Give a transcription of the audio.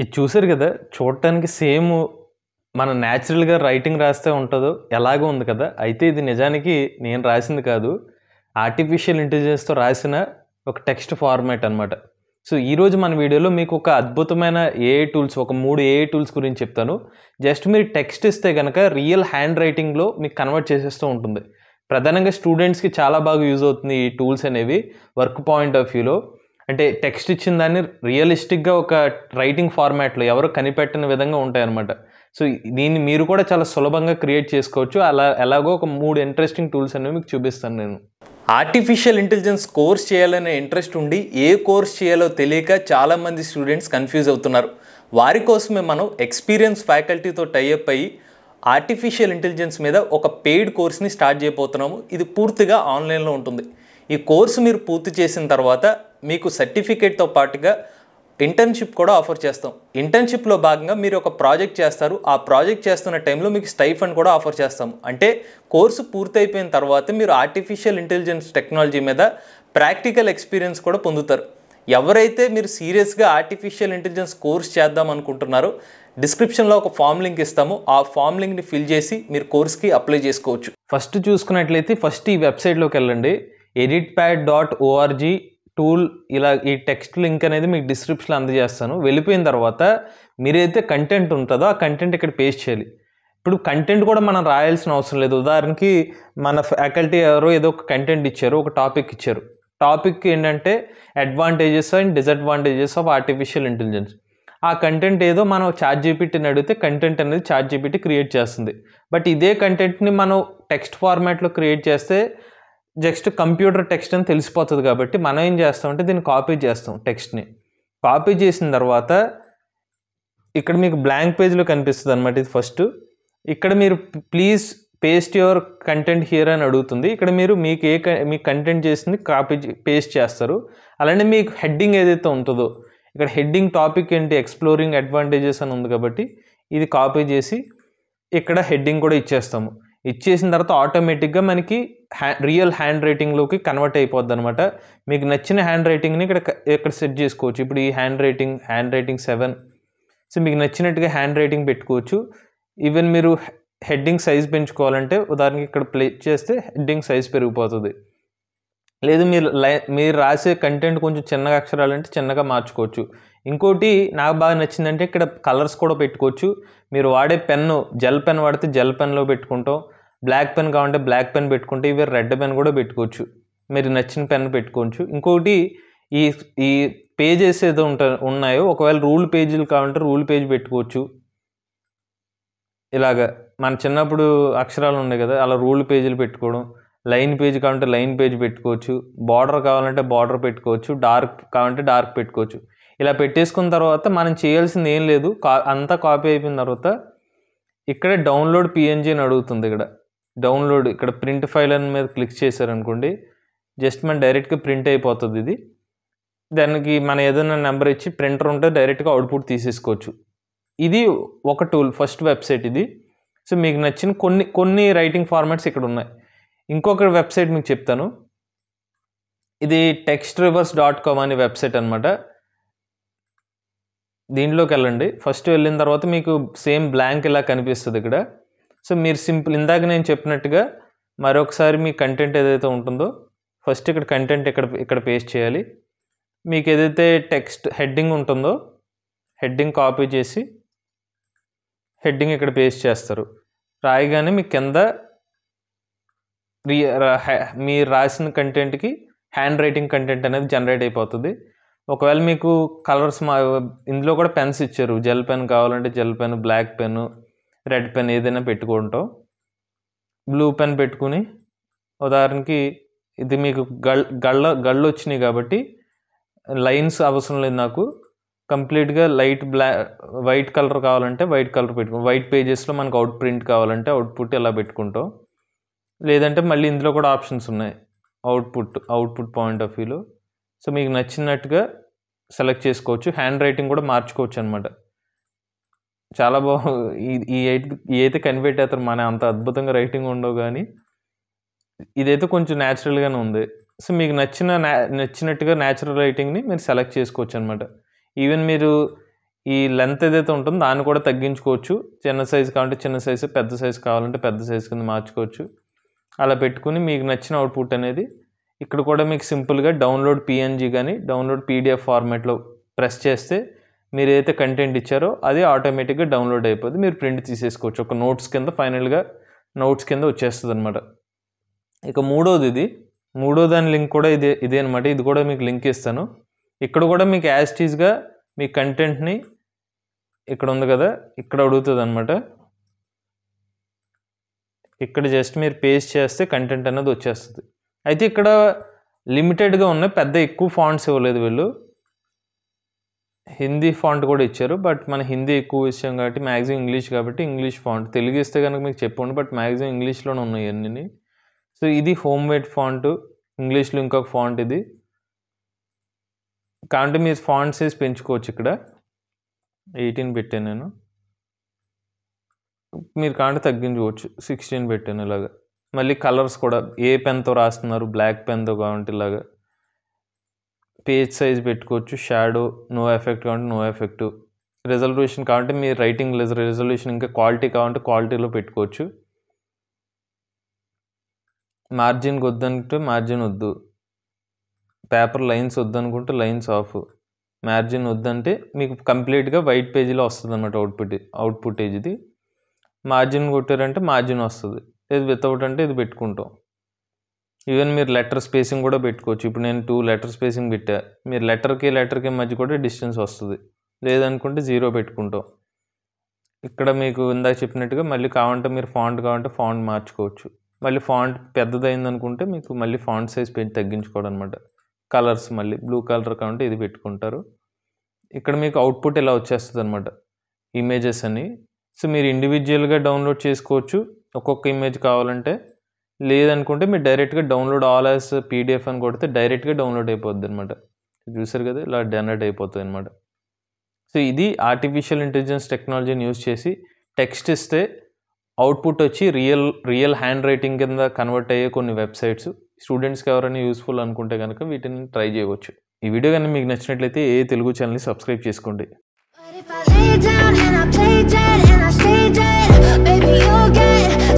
ఇది చూసారు కదా చూడటానికి సేమ్ మన న్యాచురల్గా రైటింగ్ రాస్తే ఉంటుందో ఎలాగో ఉంది కదా అయితే ఇది నిజానికి నేను రాసింది కాదు ఆర్టిఫిషియల్ ఇంటెలిజెన్స్తో రాసిన ఒక టెక్స్ట్ ఫార్మాట్ అనమాట సో ఈరోజు మన వీడియోలో మీకు ఒక అద్భుతమైన ఏ టూల్స్ ఒక మూడు ఏ టూల్స్ గురించి చెప్తాను జస్ట్ మీరు టెక్స్ట్ ఇస్తే కనుక రియల్ హ్యాండ్ రైటింగ్లో మీకు కన్వర్ట్ చేసేస్తూ ఉంటుంది ప్రధానంగా స్టూడెంట్స్కి చాలా బాగా యూజ్ అవుతుంది ఈ టూల్స్ అనేవి వర్క్ పాయింట్ ఆఫ్ వ్యూలో అంటే టెక్స్ట్ ఇచ్చిన దాన్ని రియలిస్టిక్గా ఒక రైటింగ్ ఫార్మాట్లో ఎవరు కనిపెట్టని విధంగా ఉంటాయన్నమాట సో దీన్ని మీరు కూడా చాలా సులభంగా క్రియేట్ చేసుకోవచ్చు అలా ఎలాగో ఒక మూడు ఇంట్రెస్టింగ్ టూల్స్ అనేవి మీకు చూపిస్తాను నేను ఆర్టిఫిషియల్ ఇంటెలిజెన్స్ కోర్స్ చేయాలనే ఇంట్రెస్ట్ ఉండి ఏ కోర్స్ చేయాలో తెలియక చాలామంది స్టూడెంట్స్ కన్ఫ్యూజ్ అవుతున్నారు వారి కోసమే మనం ఎక్స్పీరియన్స్ ఫ్యాకల్టీతో టైఅప్ అయ్యి ఆర్టిఫిషియల్ ఇంటెలిజెన్స్ మీద ఒక పెయిడ్ కోర్స్ని స్టార్ట్ చేయబోతున్నాము ఇది పూర్తిగా ఆన్లైన్లో ఉంటుంది ఈ కోర్సు మీరు పూర్తి చేసిన తర్వాత మీకు సర్టిఫికేట్తో పాటుగా ఇంటర్న్షిప్ కూడా ఆఫర్ చేస్తాం ఇంటర్న్షిప్లో భాగంగా మీరు ఒక ప్రాజెక్ట్ చేస్తారు ఆ ప్రాజెక్ట్ చేస్తున్న టైంలో మీకు స్టైఫండ్ కూడా ఆఫర్ చేస్తాం అంటే కోర్సు పూర్తయిపోయిన తర్వాత మీరు ఆర్టిఫిషియల్ ఇంటెలిజెన్స్ టెక్నాలజీ మీద ప్రాక్టికల్ ఎక్స్పీరియన్స్ కూడా పొందుతారు ఎవరైతే మీరు సీరియస్గా ఆర్టిఫిషియల్ ఇంటెలిజెన్స్ కోర్స్ చేద్దాం అనుకుంటున్నారో డిస్క్రిప్షన్లో ఒక ఫామ్ లింక్ ఇస్తాము ఆ ఫామ్ లింక్ని ఫిల్ చేసి మీరు కోర్స్కి అప్లై చేసుకోవచ్చు ఫస్ట్ చూసుకున్నట్లయితే ఫస్ట్ ఈ వెబ్సైట్లోకి వెళ్ళండి edit pad dot O R G tool ఇలా ఈ టెక్స్ట్ లింక్ అనేది మీకు డిస్క్రిప్షన్లో అందజేస్తాను వెళ్ళిపోయిన తర్వాత మీరైతే కంటెంట్ ఉంటుందో ఆ కంటెంట్ ఇక్కడ పేస్ట్ చేయాలి ఇప్పుడు కంటెంట్ కూడా మనం రాయాల్సిన అవసరం లేదు ఉదాహరణకి మన ఫ్యాకల్టీ ఎవరో ఏదో ఒక కంటెంట్ ఇచ్చారు ఒక టాపిక్ ఇచ్చారు టాపిక్ ఏంటంటే advantages and disadvantages of artificial intelligence ఆ కంటెంట్ ఏదో మనం చార్జ్ జీపీటీని అడిగితే కంటెంట్ అనేది చాట్ జీపీటీ క్రియేట్ చేస్తుంది బట్ ఇదే కంటెంట్ని మనం టెక్స్ట్ ఫార్మాట్లో క్రియేట్ చేస్తే జస్ట్ కంప్యూటర్ టెక్స్ట్ అని తెలిసిపోతుంది కాబట్టి మనం ఏం చేస్తామంటే దీన్ని కాపీ చేస్తాం టెక్స్ట్ని కాపీ చేసిన తర్వాత ఇక్కడ మీకు బ్లాంక్ పేజ్లో కనిపిస్తుంది అనమాట ఇది ఫస్ట్ ఇక్కడ మీరు please paste your content here అని అడుగుతుంది ఇక్కడ మీరు మీకు ఏ మీ కంటెంట్ చేసింది కాపీ పేస్ట్ చేస్తారు అలానే మీకు హెడ్డింగ్ ఏదైతే ఉంటుందో ఇక్కడ హెడ్డింగ్ టాపిక్ ఏంటి ఎక్స్ప్లోరింగ్ అడ్వాంటేజెస్ అని ఉంది కాబట్టి ఇది కాపీ చేసి ఇక్కడ హెడ్డింగ్ కూడా ఇచ్చేస్తాము ఇచ్చేసిన తర్వాత ఆటోమేటిక్గా మనకి రియల్ హ్యాండ్ రైటింగ్లోకి కన్వర్ట్ అయిపోద్ది అనమాట మీకు నచ్చిన హ్యాండ్ రైటింగ్ని ఇక్కడ ఇక్కడ సెట్ చేసుకోవచ్చు ఇప్పుడు ఈ handwriting handwriting seven so మీకు నచ్చినట్టుగా హ్యాండ్ రైటింగ్ పెట్టుకోవచ్చు ఈవెన్ మీరు హెడ్డింగ్ సైజ్ పెంచుకోవాలంటే ఉదాహరణకి ఇక్కడ ప్లే చేస్తే హెడ్డింగ్ సైజ్ పెరిగిపోతుంది లేదు మీరు లై మీరు రాసే కంటెంట్ కొంచెం చిన్నగా అక్షరాలంటే చిన్నగా మార్చుకోవచ్చు ఇంకోటి నాకు బాగా నచ్చిందంటే ఇక్కడ కలర్స్ కూడా పెట్టుకోవచ్చు మీరు వాడే పెన్ను జెల్ పెన్ వాడితే జెల్ పెన్లో పెట్టుకుంటాం బ్లాక్ పెన్ కావాలంటే బ్లాక్ పెన్ పెట్టుకుంటే ఇవి రెడ్ పెన్ కూడా పెట్టుకోవచ్చు మీరు నచ్చిన పెన్ పెట్టుకోవచ్చు ఇంకోటి ఈ ఈ పేజెస్ ఏదో ఉంటా ఉన్నాయో ఒకవేళ రూల్ పేజీలు కావాలంటే రూల్ పేజ్ పెట్టుకోవచ్చు ఇలాగ మన చిన్నప్పుడు అక్షరాలు ఉన్నాయి కదా అలా రూల్ పేజీలు పెట్టుకోవడం లైన్ పేజ్ కావాలంటే లైన్ పేజ్ పెట్టుకోవచ్చు బార్డర్ కావాలంటే బార్డర్ పెట్టుకోవచ్చు డార్క్ కావాలంటే డార్క్ పెట్టుకోవచ్చు ఇలా పెట్టేసుకున్న తర్వాత మనం చేయాల్సింది ఏం లేదు కా అంతా కాపీ అయిపోయిన తర్వాత ఇక్కడ డౌన్లోడ్ పిఎన్జీ అని అడుగుతుంది ఇక్కడ డౌన్లోడ్ ఇక్కడ ప్రింట్ ఫైల్ అని మీద క్లిక్ చేశారనుకోండి జస్ట్ మన డైరెక్ట్గా ప్రింట్ అయిపోతుంది ఇది దానికి మన ఏదైనా నెంబర్ ఇచ్చి ప్రింటర్ ఉంటే డైరెక్ట్గా అవుట్పుట్ తీసేసుకోవచ్చు ఇది ఒక టూల్ ఫస్ట్ వెబ్సైట్ ఇది సో మీకు నచ్చిన కొన్ని కొన్ని రైటింగ్ ఫార్మాట్స్ ఇక్కడ ఉన్నాయి ఇంకొక వెబ్సైట్ మీకు చెప్తాను ఇది టెక్స్ట్ రివర్స్ డాట్ కామ్ అనే వెబ్సైట్ అనమాట దీంట్లోకి వెళ్ళండి ఫస్ట్ వెళ్ళిన తర్వాత మీకు సేమ్ బ్లాంక్ ఇలా కనిపిస్తుంది ఇక్కడ సో మీరు సింపుల్ ఇందాక నేను చెప్పినట్టుగా మరొకసారి మీ కంటెంట్ ఏదైతే ఉంటుందో ఫస్ట్ ఇక్కడ కంటెంట్ ఇక్కడ ఇక్కడ పేస్ట్ చేయాలి మీకు ఏదైతే టెక్స్ట్ హెడ్డింగ్ ఉంటుందో హెడ్డింగ్ కాపీ చేసి హెడ్డింగ్ ఇక్కడ పేస్ట్ చేస్తారు రాయగానే మీ కింద మీరు రాసిన కంటెంట్కి హ్యాండ్ రైటింగ్ కంటెంట్ అనేది జనరేట్ అయిపోతుంది ఒకవేళ మీకు కలర్స్ మా ఇందులో కూడా పెన్స్ ఇచ్చారు జెల్ పెన్ కావాలంటే gel pen black pen red pen ఏదైనా పెట్టుకుంటాం బ్లూ పెన్ పెట్టుకుని ఉదాహరణకి ఇది మీకు గల్ గళ్ళ గళ్ళు వచ్చినాయి కాబట్టి లైన్స్ అవసరం లేదు నాకు కంప్లీట్గా లైట్ బ్లా వైట్ కలర్ కావాలంటే వైట్ కలర్ పెట్టుకుంటాం వైట్ పేజెస్లో మనకు అవుట్ ప్రింట్ కావాలంటే అవుట్పుట్ ఎలా పెట్టుకుంటాం లేదంటే మళ్ళీ ఇందులో కూడా ఆప్షన్స్ ఉన్నాయి అవుట్పుట్ అవుట్పుట్ పాయింట్ ఆఫ్ వ్యూలో సో మీకు నచ్చినట్టుగా సెలెక్ట్ చేసుకోవచ్చు హ్యాండ్ రైటింగ్ కూడా మార్చుకోవచ్చు అనమాట చాలా బాగు ఈ ఎయిత్ అయితే కనిపెట్టి అతను మన అంత అద్భుతంగా రైటింగ్ ఉండవు కానీ ఇదైతే కొంచెం న్యాచురల్గానే ఉంది సో మీకు నచ్చిన నచ్చినట్టుగా న్యాచురల్ రైటింగ్ని మీరు సెలెక్ట్ చేసుకోవచ్చు అనమాట ఈవెన్ మీరు ఈ లెంత్ ఏదైతే ఉంటుందో దాన్ని కూడా తగ్గించుకోవచ్చు చిన్న సైజు కావాలంటే చిన్న సైజు పెద్ద సైజు కావాలంటే పెద్ద సైజు కింద మార్చుకోవచ్చు అలా పెట్టుకుని మీకు నచ్చిన అవుట్పుట్ అనేది ఇక్కడ కూడా మీకు సింపుల్గా డౌన్లోడ్ పిఎన్జీ కానీ డౌన్లోడ్ పీడిఎఫ్ ఫార్మాట్లో ప్రెస్ చేస్తే మీరు ఏదైతే కంటెంట్ ఇచ్చారో అది ఆటోమేటిక్గా డౌన్లోడ్ అయిపోతుంది మీరు ప్రింట్ తీసేసుకోవచ్చు ఒక నోట్స్ కింద ఫైనల్గా నోట్స్ కింద వచ్చేస్తుంది అనమాట ఇక మూడోది ఇది మూడో దాని లింక్ కూడా ఇదే ఇదే అనమాట ఇది కూడా మీకు లింక్ ఇస్తాను ఇక్కడ కూడా మీకు టీజ్గా మీ కంటెంట్ని ఇక్కడ ఉంది కదా ఇక్కడ అడుగుతుంది అనమాట ఇక్కడ జస్ట్ మీరు పేస్ట్ చేస్తే కంటెంట్ అనేది వచ్చేస్తుంది అయితే ఇక్కడ లిమిటెడ్గా ఉన్నాయి పెద్ద ఎక్కువ ఫాంట్స్ ఇవ్వలేదు వీళ్ళు హిందీ ఫాంట్ కూడా ఇచ్చారు బట్ మన హిందీ ఎక్కువ ఇచ్చాం కాబట్టి మ్యాక్సిమం ఇంగ్లీష్ కాబట్టి ఇంగ్లీష్ ఫాంట్ తెలుగు ఇస్తే కనుక మీకు చెప్పండి బట్ మ్యాక్సిమం ఇంగ్లీష్లోనే ఉన్నాయి అన్నీ సో ఇది హోమ్ మేడ్ ఫాంట్ ఇంగ్లీష్లో ఇంకొక ఫాంట్ ఇది కాబట్టి మీరు ఫాంట్ సైజ్ పెంచుకోవచ్చు ఇక్కడ ఎయిటీన్ పెట్టాను నేను మీరు కాబట్టి తగ్గించుకోవచ్చు సిక్స్టీన్ పెట్టాను ఇలాగా మళ్ళీ కలర్స్ కూడా ఏ పెన్తో రాస్తున్నారు బ్లాక్ పెన్తో కావంటి ఇలాగా పేజ్ సైజ్ పెట్టుకోవచ్చు షాడో నో ఎఫెక్ట్ కావాలంటే నో ఎఫెక్ట్ రిజల్యూషన్ కావాలంటే మీ రైటింగ్ రిజల్యూషన్ ఇంకా క్వాలిటీ కావాలంటే క్వాలిటీలో పెట్టుకోవచ్చు మార్జిన్ వద్దనుకుంటే మార్జిన్ వద్దు పేపర్ లైన్స్ వద్దనుకుంటే లైన్స్ ఆఫ్ మార్జిన్ వద్దంటే మీకు కంప్లీట్గా వైట్ పేజీలో వస్తుంది అనమాట అవుట్పుట్ అవుట్పుట్ ఇది మార్జిన్ కొట్టారంటే మార్జిన్ వస్తుంది లేదు వితౌట్ అంటే ఇది పెట్టుకుంటాం ఈవెన్ మీరు లెటర్ స్పేసింగ్ కూడా పెట్టుకోవచ్చు ఇప్పుడు నేను టూ లెటర్ స్పేసింగ్ పెట్టా మీరు లెటర్కి లెటర్కి మధ్య కూడా డిస్టెన్స్ వస్తుంది లేదనుకుంటే జీరో పెట్టుకుంటాం ఇక్కడ మీకు ఇందాక చెప్పినట్టుగా మళ్ళీ కావంటే మీరు ఫాంట్ కావంటే ఫాంట్ మార్చుకోవచ్చు మళ్ళీ ఫాంట్ పెద్దదైంది అనుకుంటే మీకు మళ్ళీ ఫాంట్ సైజ్ పెంచి తగ్గించుకోవడం అనమాట కలర్స్ మళ్ళీ బ్లూ కలర్ కావంటే ఇది పెట్టుకుంటారు ఇక్కడ మీకు అవుట్పుట్ ఇలా వచ్చేస్తుంది అనమాట ఇమేజెస్ అని సో మీరు ఇండివిజువల్గా డౌన్లోడ్ చేసుకోవచ్చు ఒక్కొక్క ఇమేజ్ కావాలంటే లేదనుకుంటే మీరు డైరెక్ట్గా డౌన్లోడ్ ఆల్ యాస్ పీడిఎఫ్ అని కొడితే డైరెక్ట్గా డౌన్లోడ్ అయిపోద్ది అనమాట చూసారు కదా ఇలా జనరేట్ అయిపోతుంది అనమాట సో ఇది ఆర్టిఫిషియల్ ఇంటెలిజెన్స్ టెక్నాలజీని యూజ్ చేసి టెక్స్ట్ ఇస్తే అవుట్పుట్ వచ్చి రియల్ రియల్ హ్యాండ్ రైటింగ్ కింద కన్వర్ట్ అయ్యే కొన్ని వెబ్సైట్స్ స్టూడెంట్స్కి ఎవరైనా యూస్ఫుల్ అనుకుంటే కనుక వీటిని ట్రై చేయవచ్చు ఈ వీడియో కానీ మీకు నచ్చినట్లయితే ఏ తెలుగు ఛానల్ని సబ్స్క్రైబ్ చేసుకోండి Baby, you'll get